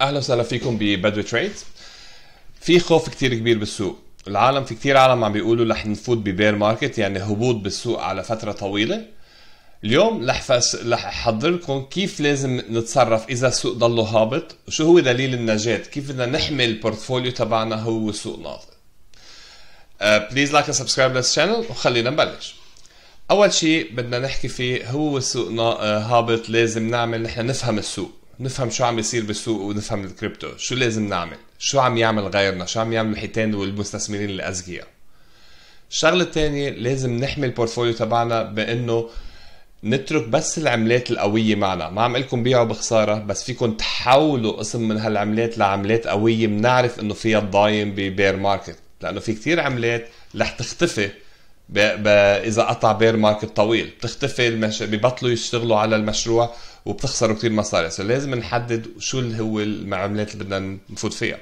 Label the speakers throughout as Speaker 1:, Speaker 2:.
Speaker 1: اهلا وسهلا فيكم ببدو تريد في خوف كتير كبير بالسوق العالم في كتير عالم عم بيقولوا رح نفوت ببير ماركت يعني هبوط بالسوق على فتره طويله اليوم رح رح احضركم كيف لازم نتصرف اذا السوق ضله هابط وشو هو دليل النجاه كيف بدنا نحمي البورتفوليو تبعنا هو سوق ناطق بليز لايك وسبسكرايب سبسكرايب للشانل وخلينا نبلش اول شيء بدنا نحكي فيه هو سوق آه، هابط لازم نعمل نحن نفهم السوق نفهم شو عم يصير بالسوق ونفهم الكريبتو شو لازم نعمل شو عم يعمل غيرنا شو عم يعمل الحيتان والمستثمرين الأذكياء الشغلة الثانية لازم نحمي البورتفوليو تبعنا بأنه نترك بس العملات القوية معنا ما عم لكم بيعوا بخسارة بس فيكم تحولوا قسم من هالعملات لعملات قوية بنعرف انه فيها ضايم ببير ماركت لانه في كتير عملات رح تختفي ب... ب... اذا قطع بير ماركت طويل بتختفي المش... ببطلوا يشتغلوا على المشروع وبتخسروا كثير مصاري سو لازم نحدد شو اللي هو المعاملات اللي بدنا نفوت فيها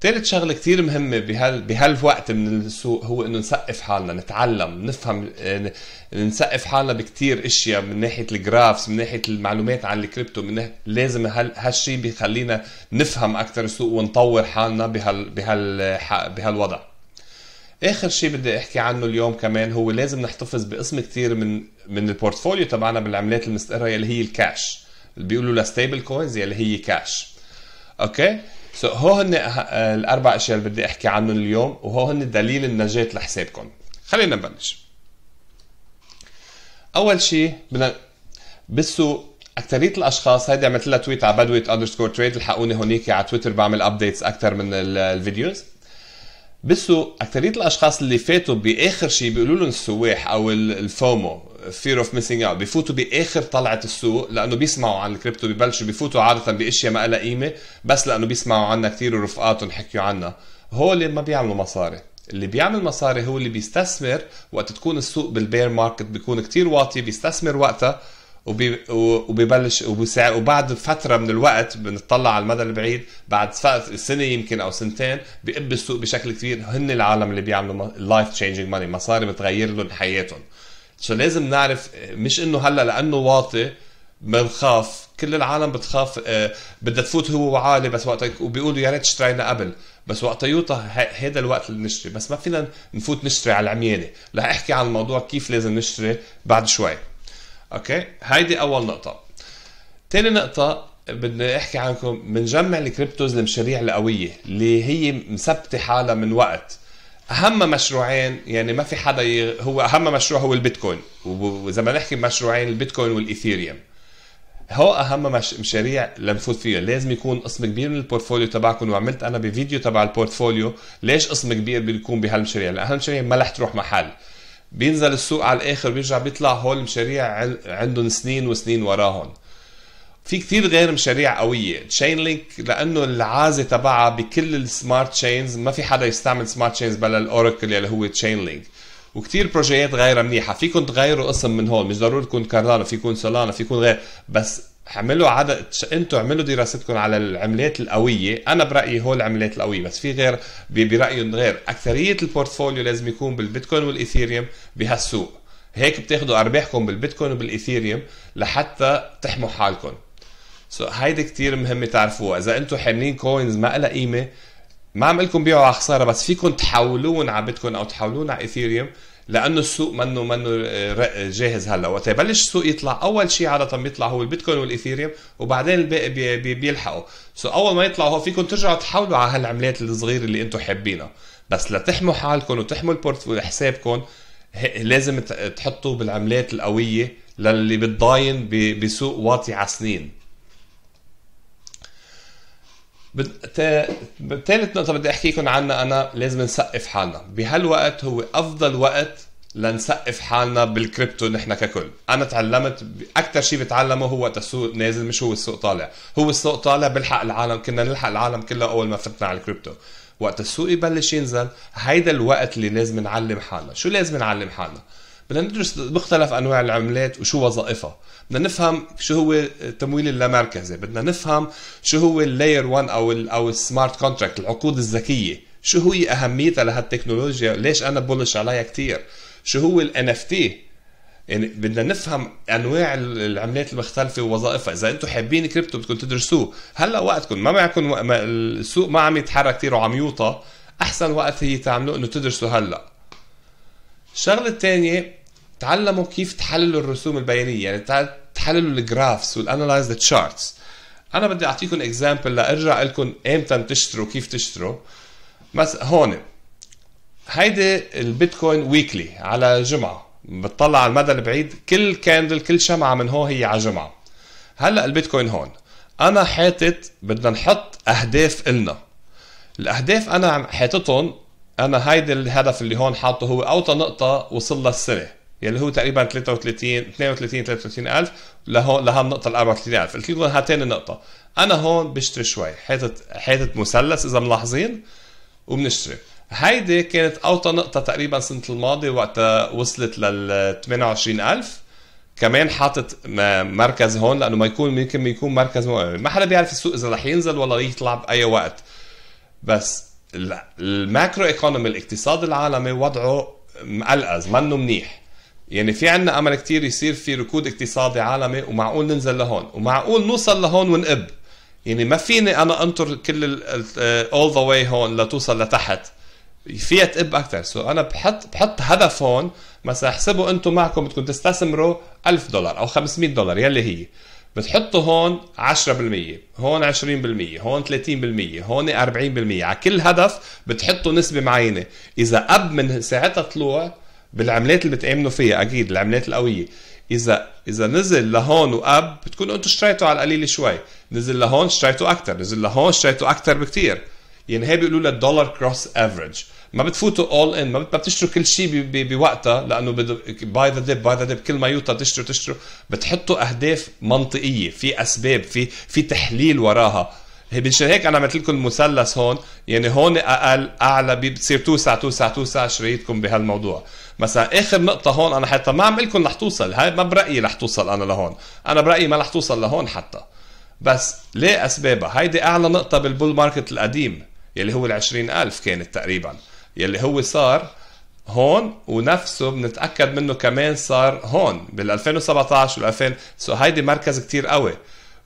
Speaker 1: ثالث شغله كثير مهمه بهال بهالوقت من السوق هو انه نسقف حالنا نتعلم نفهم آه، نسقف حالنا بكثير اشياء من ناحيه الجرافس من ناحيه المعلومات عن الكريبتو من ناحية لازم هال... هالشيء بيخلينا نفهم اكثر السوق ونطور حالنا بهال بهال بهالوضع اخر شيء بدي احكي عنه اليوم كمان هو لازم نحتفظ باسم كثير من من البورتفوليو تبعنا بالعملات المستقره اللي هي الكاش اللي بيقولوا لها ستيبل كوينز اللي هي كاش اوكي سو so, هو هن الاربع اشياء اللي بدي احكي عنهم اليوم وهو هن دليل النجاه لحسابكم خلينا نبلش اول شيء بدنا بالسوق اكثريه الاشخاص هيدي عملت لها تويت على بدويت اندرسكور تريد الحقوني هونيك على تويتر بعمل ابديتس اكثر من الفيديوز بالسوق اكثريه الاشخاص اللي فاتوا باخر شيء بيقولوا لهم السواح او الفومو فير اوف ميسينج اوت بفوتوا باخر طلعه السوق لانه بيسمعوا عن الكريبتو ببلشوا بفوتوا عاده باشياء ما لها قيمه بس لانه بيسمعوا عنها كثير ورفقاتهم حكيوا عنها هو اللي ما بيعملوا مصاري اللي بيعمل مصاري هو اللي بيستثمر وقت تكون السوق بالبير ماركت بيكون كتير واطي بيستثمر وقتها وبي وبيبلش وبعد فتره من الوقت بنطلع على المدى البعيد بعد سنه يمكن او سنتين بيقب السوق بشكل كبير هن العالم اللي بيعملوا لايف تشينجينج ماني مصاري بتغير لهم حياتهم سو لازم نعرف مش انه هلا لانه واطي بنخاف كل العالم بتخاف آه، بدها تفوت هو وعالي بس وقت وبيقولوا يا ريت اشترينا قبل بس وقت يوطى هيدا الوقت اللي نشتري بس ما فينا نفوت نشتري على العميانه رح احكي عن الموضوع كيف لازم نشتري بعد شوي اوكي هيدي اول نقطه تاني نقطه بدي احكي عنكم بنجمع الكريبتوز المشاريع القويه اللي هي مثبته حالها من وقت اهم مشروعين يعني ما في حدا ي... هو اهم مشروع هو البيتكوين واذا بدنا نحكي بمشروعين البيتكوين والايثيريوم هو اهم مش... مشاريع لنفوت فيها لازم يكون قسم كبير من البورتفوليو تبعكم وعملت انا بفيديو تبع البورتفوليو ليش قسم كبير بيكون بهالمشاريع لان هالمشاريع ما رح تروح محل بينزل السوق على الاخر بيرجع بيطلع هول مشاريع عندهم سنين وسنين وراهم في كثير غير مشاريع قوية تشين لينك لأنه العازة تبعها بكل السمارت تشينز ما في حدا يستعمل سمارت تشينز بلا الأوراكل اللي هو تشين لينك وكثير بروجيات غيرها منيحة فيكم تغيروا اسم من هون مش ضروري تكون كاردانو فيكون سولانا فيكون غير بس اعملوا عدد انتوا اعملوا دراستكم على العملات القويه انا برايي هو العملات القويه بس في غير برايي غير اكثريه البورتفوليو لازم يكون بالبيتكوين والايثيريوم بهالسوق هيك بتاخذوا ارباحكم بالبيتكوين وبالايثيريوم لحتى تحموا حالكم سو so, هيدي كثير مهمه تعرفوها اذا انتم حاملين كوينز ما لها قيمه ما عم لكم بيعوا على خساره بس فيكم تحولون على بيتكوين او تحولون على ايثيريوم لانه السوق منه منه جاهز هلا وقت يبلش السوق يطلع اول شيء عاده بيطلع هو البيتكوين والايثيريوم وبعدين الباقي بي بي بيلحقوا سو اول ما يطلعوا هو فيكم ترجعوا تحولوا على هالعملات الصغيره اللي انتم حابينها بس لتحموا حالكم وتحموا البورتفوليو حسابكم لازم تحطوا بالعملات القويه للي بتضاين بسوق واطي على سنين ثالث نقطة بدي أحكيكم عنها أنا لازم نسقف حالنا بهالوقت هو أفضل وقت لنسقف حالنا بالكريبتو نحن ككل انا تعلمت اكثر شيء بتعلمه هو وقت السوق نازل مش هو السوق طالع هو السوق طالع بلحق العالم كنا نلحق العالم كله اول ما فتنا على الكريبتو وقت السوق يبلش ينزل هيدا الوقت اللي لازم نعلم حالنا شو لازم نعلم حالنا بدنا ندرس مختلف انواع العملات وشو وظائفها بدنا نفهم شو هو التمويل اللامركزي بدنا نفهم شو هو اللاير 1 او الـ او السمارت كونتراكت العقود الذكيه شو هي اهميتها لهالتكنولوجيا ليش انا بولش عليها كثير شو هو ال NFT يعني بدنا نفهم انواع العملات المختلفه ووظائفها اذا انتم حابين كريبتو بدكم تدرسوه هلا وقتكم ما معكم و... ما السوق ما عم يتحرك كثير وعم يوطى احسن وقت هي تعملوا انه تدرسوا هلا الشغله الثانيه تعلموا كيف تحللوا الرسوم البيانيه يعني تحللوا الجرافس والانالايز ذا تشارتس انا بدي اعطيكم اكزامبل لارجع لكم امتى بتشتروا كيف تشتروا مثلا هون هيدي البيتكوين ويكلي على جمعه بتطلع على المدى البعيد كل كاندل كل شمعه من هون هي على جمعه هلا البيتكوين هون انا حاطط بدنا نحط اهداف النا الاهداف انا حاططهم انا هيدا الهدف اللي هون حاطه هو اوطى نقطه وصل لها السنه يلي هو تقريبا 33 32 33 الف لهون لهالنقطه ال 34000 قلت لكم هاتين النقطه انا هون بشتري شوي حيطه حيطه مثلث اذا ملاحظين وبنشتري هيدي كانت اوطى نقطة تقريبا سنة الماضي وقتها وصلت لل 28000 كمان حاطط مركز هون لانه ما يكون يمكن يكون مركز ما حدا بيعرف السوق اذا رح ينزل ولا يطلع باي وقت بس الماكرو ايكونومي الاقتصاد العالمي وضعه مقلقز منه منيح يعني في عنا امل كتير يصير في ركود اقتصادي عالمي ومعقول ننزل لهون ومعقول نوصل لهون ونقب يعني ما فيني انا انطر كل اول ذا واي هون لتوصل لتحت فيها تقب اكثر سو so انا بحط بحط هدف هون مثلا احسبوا انتم معكم بدكم تستثمروا 1000 دولار او 500 دولار يلي هي بتحطوا هون 10% هون 20% هون 30% هون 40% على كل هدف بتحطوا نسبه معينه اذا اب من ساعتها طلوع بالعملات اللي بتامنوا فيها اكيد العملات القويه اذا اذا نزل لهون واب بتكونوا انتم اشتريتوا على القليل شوي نزل لهون اشتريتوا اكثر نزل لهون اشتريتوا اكثر بكثير يعني هي بيقولوا لها الدولار كروس افريج ما بتفوتوا اول ان ما بتشتروا كل شيء بوقتها لانه باي ذا ديب باي ذا ديب كل ما يوطى تشتروا تشتروا بتحطوا اهداف منطقيه في اسباب في في تحليل وراها مشان هيك انا عملت لكم المثلث هون يعني هون اقل اعلى بتصير توسع توسع توسع شريتكم بهالموضوع مثلا اخر نقطه هون انا حتى ما عم لكم رح توصل هاي ما برايي رح توصل انا لهون انا برايي ما رح توصل لهون حتى بس ليه اسبابها هيدي اعلى نقطه بالبول ماركت القديم يلي هو ال ألف كانت تقريبا يلي هو صار هون ونفسه بنتاكد منه كمان صار هون بال 2017 وال 2000 سو هيدي مركز كتير قوي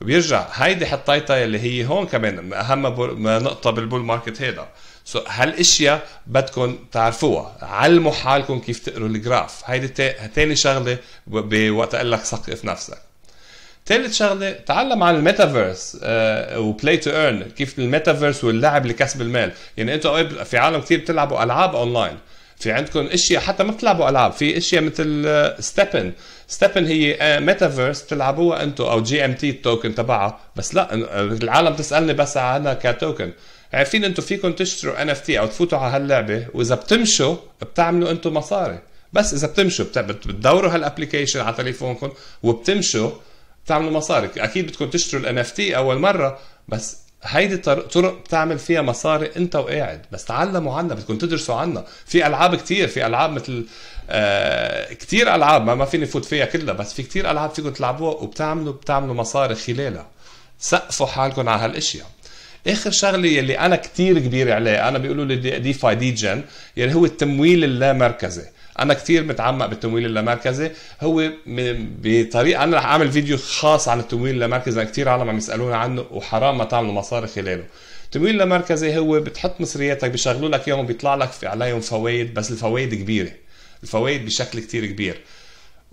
Speaker 1: بيرجع هيدي حطيتها يلي هي هون كمان اهم نقطه بالبول ماركت هيدا سو so, هالاشياء بدكم تعرفوها علموا حالكم كيف تقروا الجراف هيدي ثاني شغله بوقت اقول لك ثقف نفسك ثالث شغله تعلم عن الميتافيرس آه وبلاي تو ايرن كيف الميتافيرس واللعب لكسب المال يعني انتم في عالم كثير بتلعبوا العاب اونلاين في عندكم اشياء حتى ما بتلعبوا العاب في اشياء مثل ستيبن آه، ستيبن هي آه، ميتافيرس بتلعبوها انتم او جي ام تي التوكن تبعها بس لا العالم تسالني بس عنها كتوكن عارفين انتم فيكم تشتروا ان اف تي او تفوتوا على هاللعبه واذا بتمشوا بتعملوا انتم مصاري بس اذا بتمشوا بتدوروا هالابلكيشن على تليفونكم وبتمشوا بتعملوا مصاري اكيد بدكم تشتروا الان اف تي اول مره بس هيدي طرق بتعمل فيها مصاري انت وقاعد بس تعلموا عنها بدكم تدرسوا عنها في العاب كتير في العاب مثل آه كتير العاب ما, ما فيني فوت فيها كلها بس في كتير العاب فيكم تلعبوها وبتعملوا بتعملوا مصاري خلالها سقفوا حالكم على هالاشياء اخر شغله يلي انا كثير كبير عليه انا بيقولوا لي ديفاي جن يلي هو التمويل اللامركزي انا كثير متعمق بالتمويل اللامركزي هو بطريقه انا رح اعمل فيديو خاص عن التمويل اللامركزي انا كثير عالم عم يسالونا عنه وحرام ما تعملوا مصاري خلاله التمويل اللامركزي هو بتحط مصرياتك بيشغلوا لك اياهم بيطلع لك عليهم فوائد بس الفوائد كبيره الفوائد بشكل كثير كبير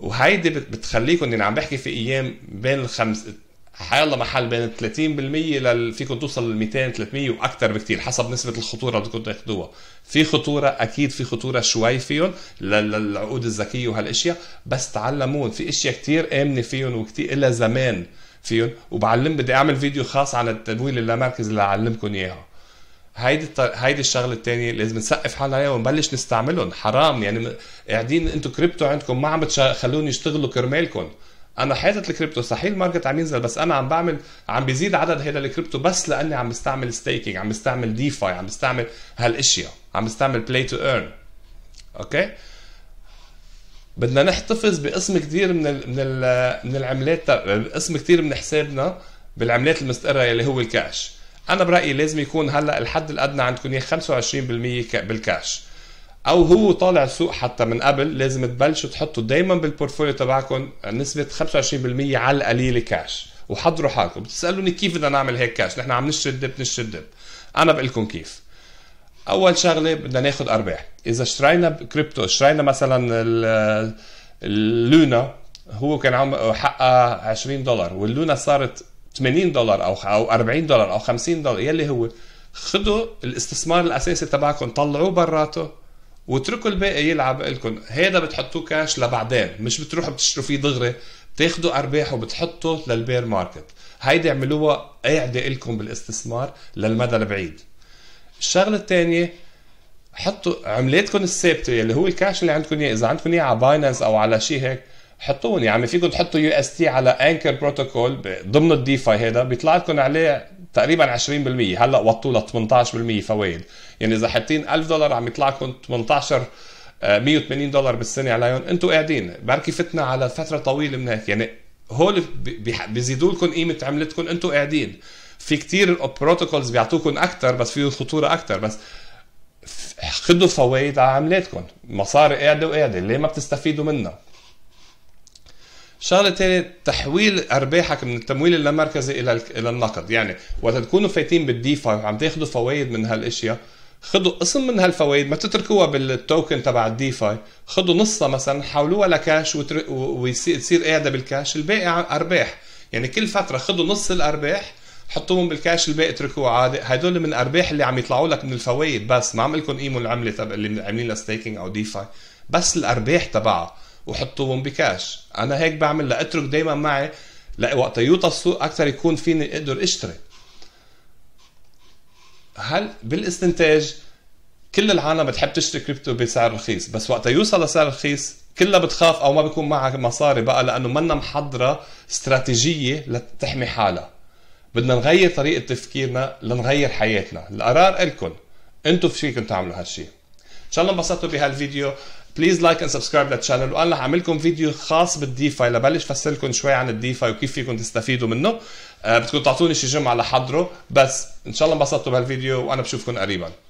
Speaker 1: وهيدي بتخليكم اني يعني عم بحكي في ايام بين الخمس حيالله محل بين 30% لل فيكم توصل ل 200 300 واكثر بكثير حسب نسبه الخطوره اللي بدكم تاخذوها في خطوره اكيد في خطوره شوي فيهم للعقود الذكيه وهالاشياء بس تعلمون في اشياء كثير امنه فيهم وكثير لها زمان فيهم وبعلم بدي اعمل فيديو خاص عن التمويل اللامركزي اللي اعلمكم اياها هيدي هيدي الشغله الثانيه لازم نسقف حالنا عليها ونبلش نستعملهم حرام يعني قاعدين انتم كريبتو عندكم ما عم تخلوني يشتغلوا كرمالكم انا حاطط الكريبتو صحيح الماركت عم ينزل بس انا عم بعمل عم بيزيد عدد هيدا الكريبتو بس لاني عم بستعمل ستيكينج عم بستعمل ديفاي عم بستعمل هالاشياء عم بستعمل بلاي تو ايرن اوكي بدنا نحتفظ بقسم كثير من الـ من الـ من العملات قسم كثير من حسابنا بالعملات المستقره اللي هو الكاش انا برايي لازم يكون هلا الحد الادنى عندكم 25% بالكاش او هو طالع سوق حتى من قبل لازم تبلشوا تحطوا دائما بالبورتفوليو تبعكم نسبه 25% على القليل كاش وحضروا حالكم بتسالوني كيف بدنا نعمل هيك كاش نحن عم نشتري الدب نشتري الدب انا بقول لكم كيف اول شغله بدنا ناخذ ارباح اذا اشترينا كريبتو اشترينا مثلا اللونا هو كان عم حقها 20 دولار واللونا صارت 80 دولار او او 40 دولار او 50 دولار يلي هو خذوا الاستثمار الاساسي تبعكم طلعوه براته واتركوا الباقي يلعب لكم هذا بتحطوه كاش لبعدين مش بتروحوا بتشتروا فيه دغري بتاخذوا ارباح وبتحطوا للبير ماركت هيدي اعملوها قاعده لكم بالاستثمار للمدى البعيد الشغله الثانيه حطوا عملاتكم الثابته يلي هو الكاش اللي عندكم اياه اذا عندكم اياه على باينانس او على شيء هيك حطوهم يعني فيكم تحطوا يو اس تي على انكر بروتوكول ضمن الديفاي هذا بيطلع لكم عليه تقريبا 20% هلا وطوا ل 18% فوائد يعني اذا حاطين 1000 دولار عم يطلع لكم 18 180 دولار بالسنه عليهم انتم قاعدين بركي فتنا على فتره طويله من هيك يعني هول بيزيدوا لكم قيمه عملتكم انتم قاعدين في كتير بروتوكولز بيعطوكم اكثر بس فيه خطوره اكثر بس خدوا فوائد على عملاتكم مصاري قاعده وقاعده ليه ما بتستفيدوا منها شغله تانية تحويل ارباحك من التمويل اللامركزي الى الى النقد يعني وقت تكونوا فايتين بالديفاي وعم تاخذوا فوائد من هالاشياء خذوا قسم من هالفوائد ما تتركوها بالتوكن تبع الديفاي خذوا نصها مثلا حولوها لكاش وتصير قاعده بالكاش الباقي ارباح يعني كل فتره خذوا نص الارباح حطوهم بالكاش الباقي اتركوه عادي هدول من الارباح اللي عم يطلعوا لك من الفوائد بس ما عم لكم قيموا العمله اللي عاملين لها ستيكينج او ديفاي بس الارباح تبعها وحطوهم بكاش انا هيك بعمل لاترك دائما معي وقت يوطى السوق اكثر يكون فيني اقدر اشتري هل بالاستنتاج كل العالم بتحب تشتري كريبتو بسعر رخيص بس وقت يوصل لسعر رخيص كلها بتخاف او ما بيكون معها مصاري بقى لانه منا محضره استراتيجيه لتحمي حالها بدنا نغير طريقه تفكيرنا لنغير حياتنا القرار الكم انتم فيكم تعملوا هالشيء ان شاء الله انبسطتوا بهالفيديو بليز لايك اند سبسكرايب للشانل وانا رح هعملكم فيديو خاص بالديفاي لبلش لكم شوي عن الديفاي وكيف فيكم تستفيدوا منه آه، بتكون تعطوني شي جمعه لحضره بس ان شاء الله انبسطتوا بهالفيديو وانا بشوفكم قريبا